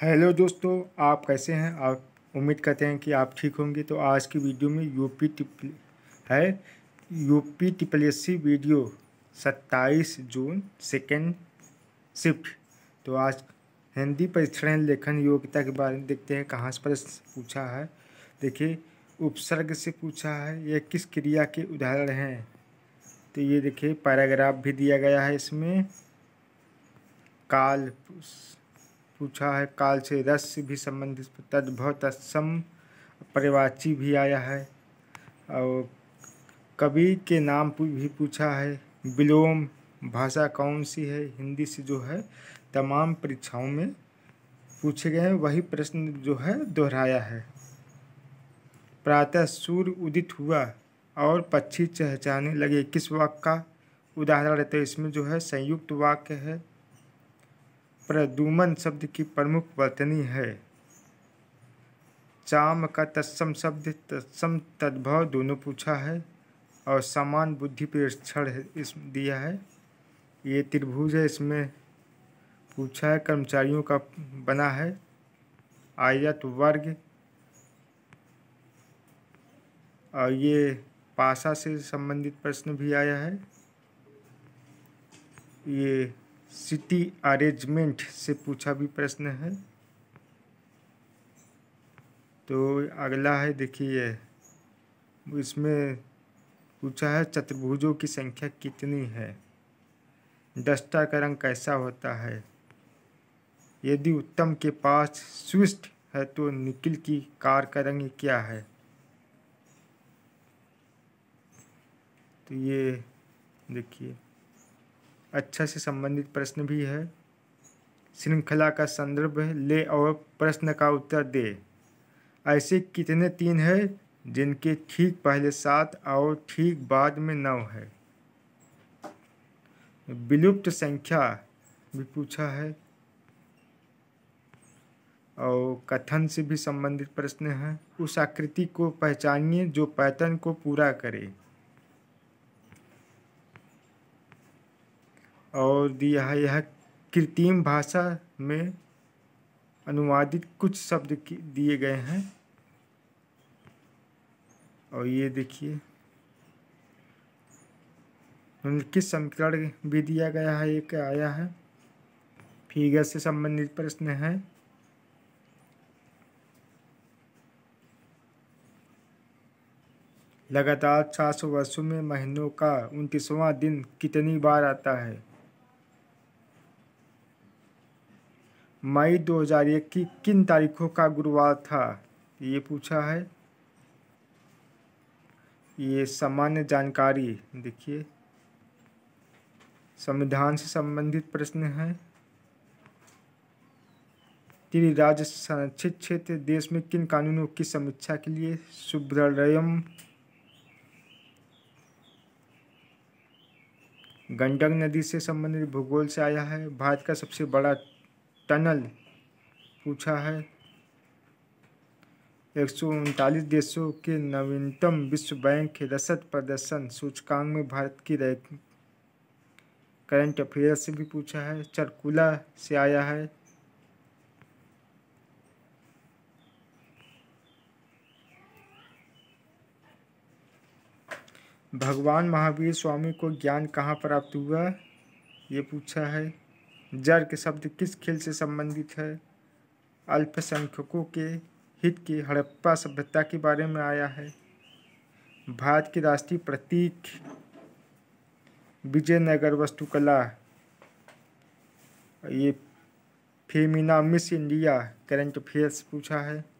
hello दोस्तों आप कैसे हैं आप उम्मीद करते हैं कि आप ठीक होंगे तो आज की वीडियो में यूपी टिप है यूपी सी वीडियो सत्ताईस जून सेकेंड शिफ्ट तो आज हिंदी परीक्षण लेखन योग्यता के बारे में देखते हैं कहाँ से पर पूछा है देखिए उपसर्ग से पूछा है यह किस क्रिया के उदाहरण हैं तो ये देखिए पैराग्राफ भी दिया गया है इसमें काल पूछा है काल से रस भी संबंधित तद्भव तत्सम परिवाची भी आया है और कवि के नाम भी पूछा है विलोम भाषा कौन सी है हिंदी से जो है तमाम परीक्षाओं में पूछे गए वही प्रश्न जो है दोहराया है प्रातः सूर्य उदित हुआ और पक्षी चहचाने लगे किस वाक्य का उदाहरण है तो इसमें जो है संयुक्त वाक्य है प्रदुमन शब्द की प्रमुख वर्तनी है चाम का तत्सम शब्द तत्सम तद्भव दोनों पूछा है और समान बुद्धि प्रेक्षण इस दिया है ये त्रिभुज है इसमें पूछा है कर्मचारियों का बना है आयत वर्ग और ये पासा से संबंधित प्रश्न भी आया है ये सिटी अरेंजमेंट से पूछा भी प्रश्न है तो अगला है देखिए इसमें पूछा है चतुर्भुजों की संख्या कितनी है दस्ता का रंग कैसा होता है यदि उत्तम के पास स्विस्ट है तो निकिल की कार का रंग क्या है तो ये देखिए अच्छा से संबंधित प्रश्न भी है श्रृंखला का संदर्भ ले और प्रश्न का उत्तर दे ऐसे कितने तीन है जिनके ठीक पहले सात और ठीक बाद में नौ है विलुप्त संख्या भी पूछा है और कथन से भी संबंधित प्रश्न है उस आकृति को पहचानिए जो पैटर्न को पूरा करे और दिया है यह कृत्रिम भाषा में अनुवादित कुछ शब्द दिए गए हैं और ये देखिए किस समीकरण भी दिया गया है एक आया है फिगर से संबंधित प्रश्न है लगातार सात सौ वर्षों में महीनों का उनतीसवां दिन कितनी बार आता है मई 2001 की किन तारीखों का गुरुवार था ये पूछा है ये सामान्य जानकारी देखिए संविधान से संबंधित प्रश्न है राज्य संरक्षित क्षेत्र देश में किन कानूनों की समीक्षा के लिए सुब्रलयम गंडक नदी से संबंधित भूगोल से आया है भारत का सबसे बड़ा टनल पूछा है एक सौ उनतालीस देशों के नवीनतम विश्व बैंक के रसद प्रदर्शन सूचकांक में भारत की रैंक करंट अफेयर्स से भी पूछा है चरकुला से आया है भगवान महावीर स्वामी को ज्ञान कहाँ प्राप्त हुआ ये पूछा है जर्क शब्द किस खेल से संबंधित है अल्पसंख्यकों के हित की हड़प्पा सभ्यता के बारे में आया है भारत की राष्ट्रीय प्रतीक विजयनगर वस्तुकला ये Femina Miss India current affairs पूछा है